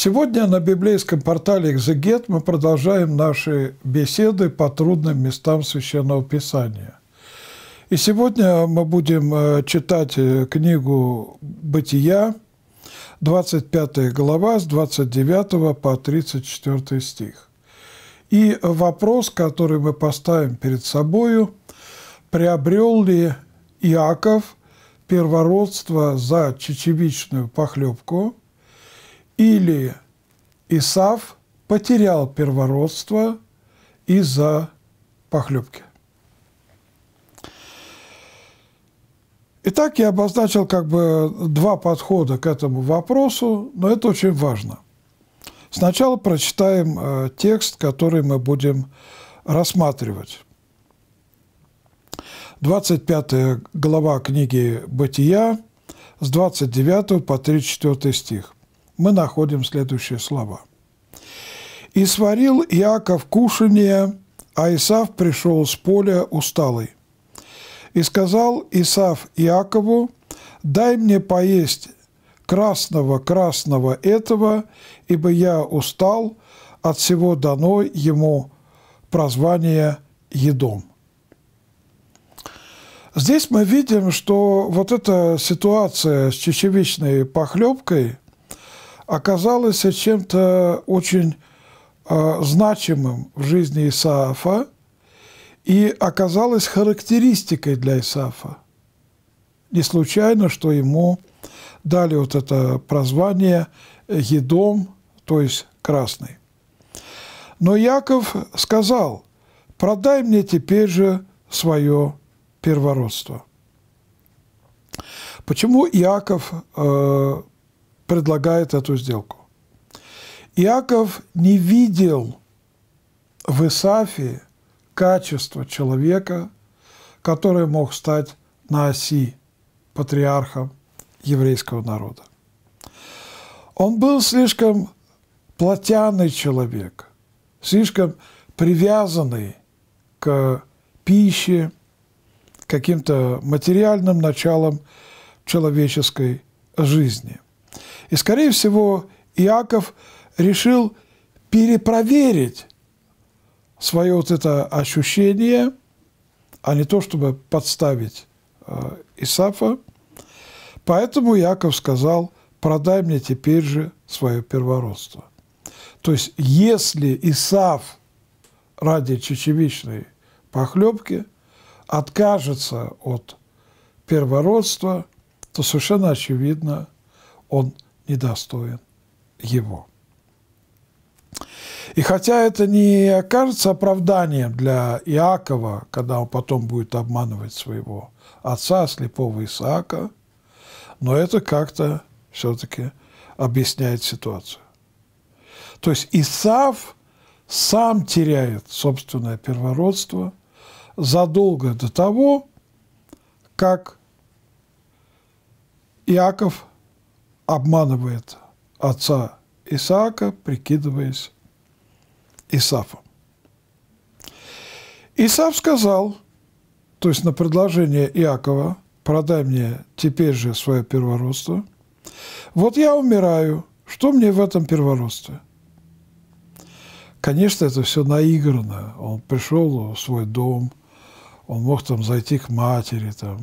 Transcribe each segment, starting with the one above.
Сегодня на библейском портале «Экзегет» мы продолжаем наши беседы по трудным местам Священного Писания. И сегодня мы будем э, читать э, книгу «Бытия», 25 глава, с 29 по 34 стих. И вопрос, который мы поставим перед собою, приобрел ли Иаков первородство за чечевичную похлебку – или Исав потерял первородство из-за похлебки. Итак, я обозначил как бы два подхода к этому вопросу, но это очень важно. Сначала прочитаем э, текст, который мы будем рассматривать. 25 глава книги «Бытия» с 29 по 34 стих мы находим следующие слова. «И сварил Иаков кушанье, а Исав пришел с поля усталый. И сказал Исав Иакову, «Дай мне поесть красного, красного этого, ибо я устал, от всего дано ему прозвание едом». Здесь мы видим, что вот эта ситуация с чечевичной похлебкой – оказалось чем-то очень э, значимым в жизни Исаафа и оказалось характеристикой для Исаафа. Не случайно, что ему дали вот это прозвание «Едом», то есть «красный». Но Яков сказал, «Продай мне теперь же свое первородство». Почему Яков? э, предлагает эту сделку. Иаков не видел в Исафе качество человека, который мог стать на оси патриархом еврейского народа. Он был слишком платяный человек, слишком привязанный к пище, каким-то материальным началам человеческой жизни – и, скорее всего, Иаков решил перепроверить свое вот это ощущение, а не то, чтобы подставить э, Исафа. Поэтому Иаков сказал, продай мне теперь же свое первородство. То есть, если Исаф ради чечевичной похлебки откажется от первородства, то совершенно очевидно, он – недостоин его. И хотя это не окажется оправданием для Иакова, когда он потом будет обманывать своего отца, слепого Исаака, но это как-то все-таки объясняет ситуацию. То есть Исав сам теряет собственное первородство задолго до того, как Иаков обманывает отца Исаака, прикидываясь Исафом. Исаф сказал, то есть на предложение Иакова, продай мне теперь же свое первородство, вот я умираю, что мне в этом первородстве? Конечно, это все наиграно. Он пришел в свой дом, он мог там зайти к матери, там,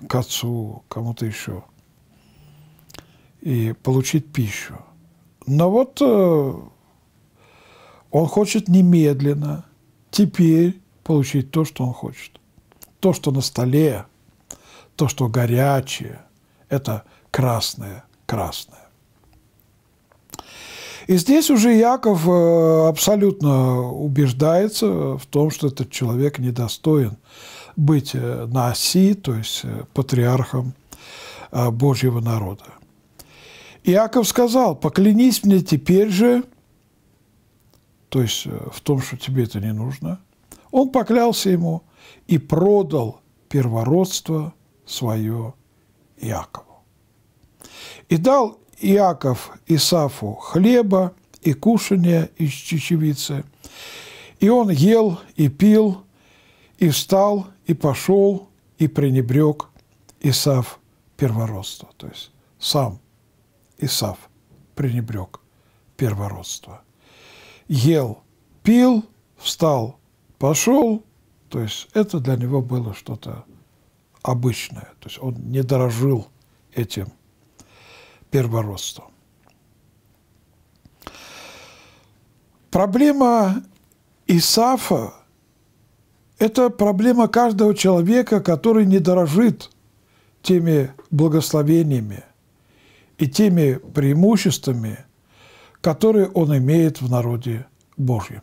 э, к отцу, кому-то еще – и получить пищу. Но вот э, он хочет немедленно, теперь получить то, что он хочет. То, что на столе, то, что горячее, это красное, красное. И здесь уже Яков э, абсолютно убеждается в том, что этот человек недостоин быть э, на оси, то есть патриархом Божьего народа. Иаков сказал, поклянись мне теперь же, то есть э, в том, что тебе это не нужно. Он поклялся ему и продал первородство свое Иакову. И дал Иаков Исафу хлеба и кушания из чечевицы. И он ел и пил, и встал, и пошел, и пренебрег Исаф первородство, то есть сам Исав пренебрег первородство. Ел, пил, встал, пошел. То есть это для него было что-то обычное. То есть он не дорожил этим первородством. Проблема Исафа – это проблема каждого человека, который не дорожит теми благословениями, и теми преимуществами, которые он имеет в народе Божьем.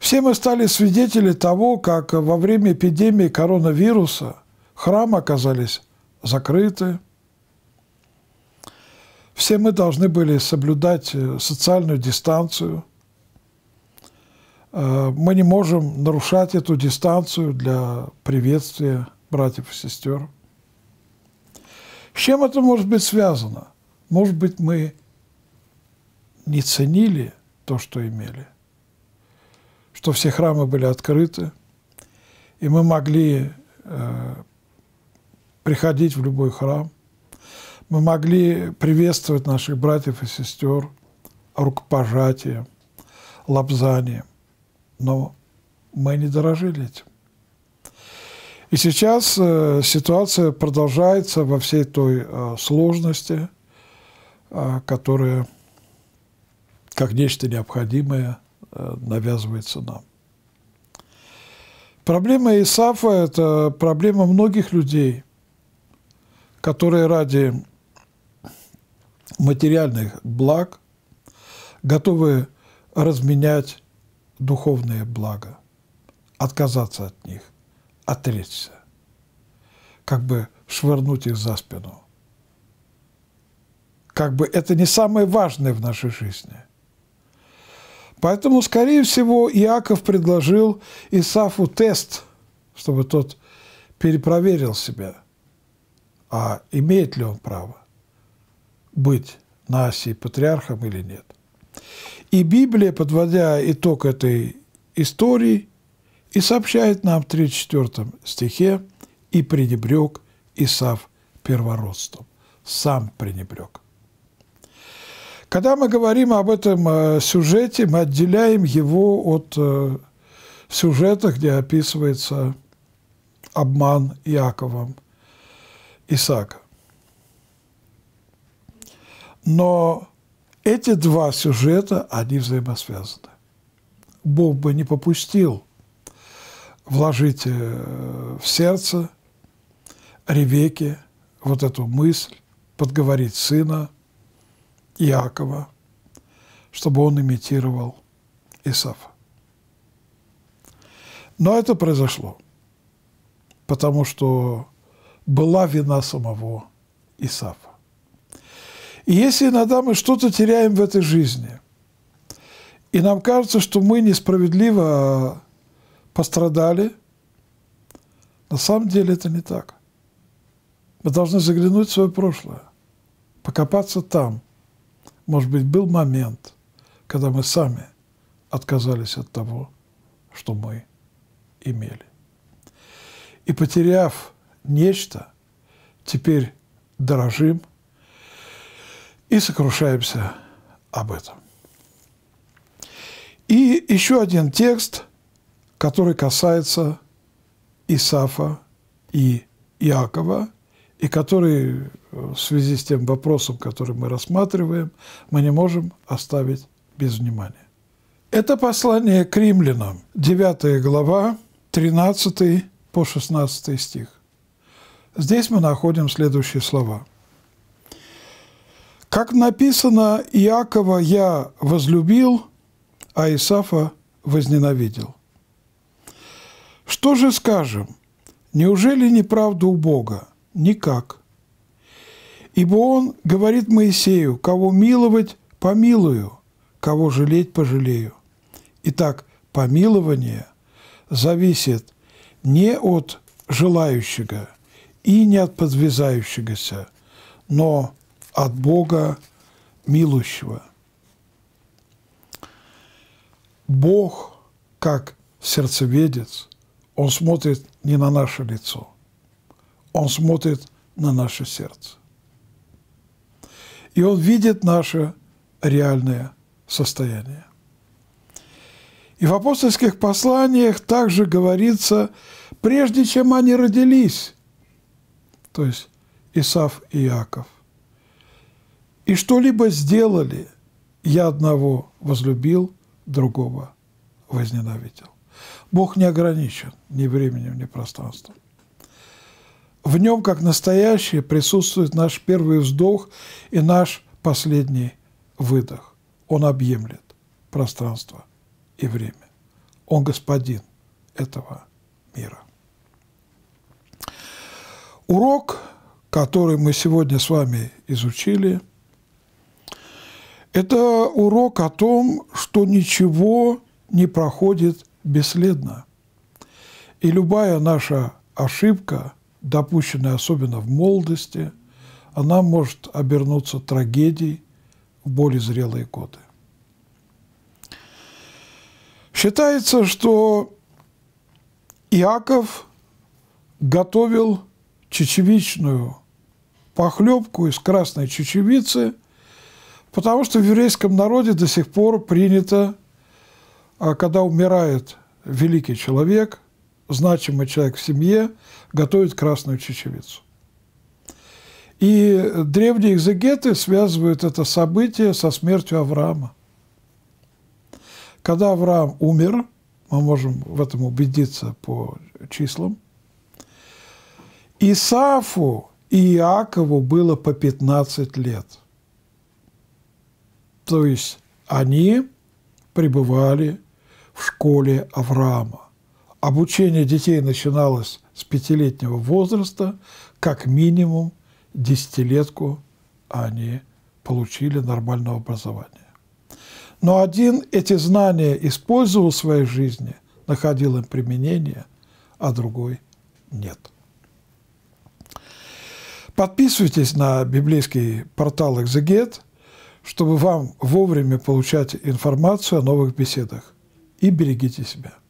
Все мы стали свидетели того, как во время эпидемии коронавируса храмы оказались закрыты. Все мы должны были соблюдать э, социальную дистанцию. Э, мы не можем нарушать эту дистанцию для приветствия братьев и сестер – с чем это может быть связано? Может быть, мы не ценили то, что имели, что все храмы были открыты, и мы могли э, приходить в любой храм, мы могли приветствовать наших братьев и сестер рукопожатием, лапзанием, но мы не дорожили этим. И сейчас э, ситуация продолжается во всей той э, сложности, э, которая как нечто необходимое навязывается нам. Проблема Исафа – это проблема многих людей, которые ради материальных благ готовы разменять духовные блага, отказаться от них отречься, как бы швырнуть их за спину. Как бы это не самое важное в нашей жизни. Поэтому, скорее всего, Иаков предложил Исафу тест, чтобы тот перепроверил себя, а имеет ли он право быть на оси патриархом или нет. И Библия, подводя итог этой истории, и сообщает нам в 34 стихе «И пренебрег Исав первородством». Сам пренебрег. Когда мы говорим об этом э, сюжете, мы отделяем его от э, сюжета, где описывается обман Яковом, Исаака. Но эти два сюжета, они взаимосвязаны. Бог бы не попустил вложите э, в сердце Ревеке вот эту мысль, подговорить сына Иакова, чтобы он имитировал Исафа. Но это произошло, потому что была вина самого Исафа. И если иногда мы что-то теряем в этой жизни, и нам кажется, что мы несправедливо пострадали. На самом деле это не так. Мы должны заглянуть в свое прошлое, покопаться там. Может быть, был момент, когда мы сами отказались от того, что мы имели. И потеряв нечто, теперь дорожим и сокрушаемся об этом. И еще один текст – который касается Исафа и Иакова, и который э, в связи с тем вопросом, который мы рассматриваем, мы не можем оставить без внимания. Это послание к римлянам, 9 глава, 13 по 16 стих. Здесь мы находим следующие слова. «Как написано, Иакова я возлюбил, а Исафа возненавидел». Что же скажем? Неужели неправда у Бога? Никак. Ибо Он говорит Моисею, кого миловать, помилую, кого жалеть, пожалею. Итак, помилование зависит не от желающего и не от подвязающегося, но от Бога милующего. Бог, как сердцеведец, он смотрит не на наше лицо, он смотрит на наше сердце. И он видит наше реальное состояние. И в апостольских посланиях также говорится, прежде чем они родились, то есть Исав и Иаков, и что-либо сделали, я одного возлюбил, другого возненавидел. Бог не ограничен ни временем, ни пространством. В нем, как настоящее, присутствует наш первый вздох и наш последний выдох. Он объемлет пространство и время. Он господин этого мира. Урок, который мы сегодня с вами изучили, это урок о том, что ничего не проходит бесследно. И любая наша ошибка, допущенная особенно в молодости, она может обернуться трагедией в более зрелые годы. Считается, что Иаков готовил чечевичную похлебку из красной чечевицы, потому что в еврейском народе до сих пор принято а когда умирает великий человек, значимый человек в семье, готовит красную чечевицу. И древние экзегеты связывают это событие со смертью Авраама. Когда Авраам умер, мы можем в этом убедиться по числам, Исафу и Иакову было по 15 лет. То есть они пребывали в школе Авраама. Обучение детей начиналось с пятилетнего возраста, как минимум десятилетку они получили нормального образования. Но один эти знания использовал в своей жизни, находил им применение, а другой нет. Подписывайтесь на библейский портал «Экзегет», чтобы вам вовремя получать информацию о новых беседах и берегите себя.